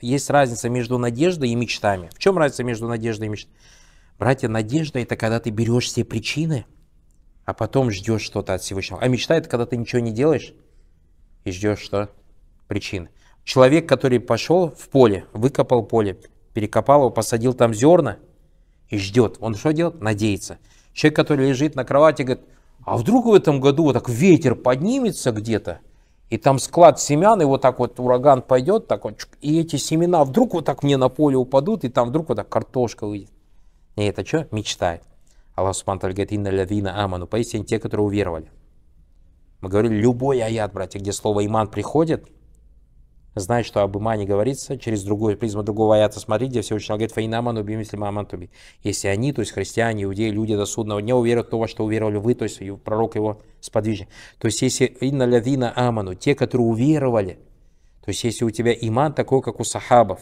Есть разница между надеждой и мечтами. В чем разница между надеждой и мечтами? Братья, надежда это когда ты берешь все причины, а потом ждешь что-то от Всевышнего. А мечта это когда ты ничего не делаешь и ждешь что? Причины. Человек, который пошел в поле, выкопал поле, перекопал его, посадил там зерна и ждет. Он что делает? Надеется. Человек, который лежит на кровати, говорит, а вдруг в этом году вот так ветер поднимется где-то, и там склад семян, и вот так вот ураган пойдет, так вот, и эти семена вдруг вот так мне на поле упадут, и там вдруг вот так картошка выйдет. И это что? Мечтай. Аллах Субхану говорит, «Инна лавина аману». Поистине те, которые уверовали. Мы говорили, любой аят, братья, где слово «иман» приходит – знает, что об имане говорится, через другую призму другого аята смотреть, где Всевышний говорит «Фаинаман убим ислимаман туби». Если они, то есть христиане, иудеи, люди до судного дня уверят в то, во что уверовали вы, то есть пророк его сподвижник. То есть если «Инна лавина аману», те, которые уверовали, то есть если у тебя иман такой, как у сахабов,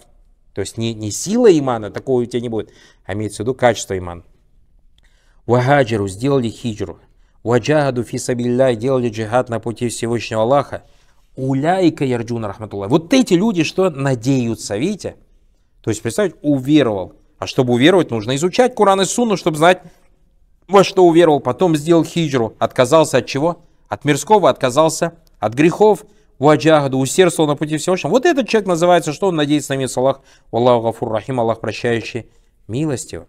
то есть не, не сила имана, такого у тебя не будет, а имеется в виду качество имана. Вагаджиру сделали хиджру. Ваджагаду фисабилля делали джихад на пути Всевышнего Аллаха. Уляйка Ярджуна Рахматуллах. Вот эти люди, что надеются, видите? То есть, представьте, уверовал. А чтобы уверовать, нужно изучать Куран и Сунну, чтобы знать, во что уверовал. Потом сделал хиджру. Отказался от чего? От мирского, отказался от грехов. Ваджахаду, усердствовал на пути Всевышнего. Вот этот человек называется, что он надеется на мир Саллах. Аллаху Гафур Рахим, Аллах прощающий, милостивый.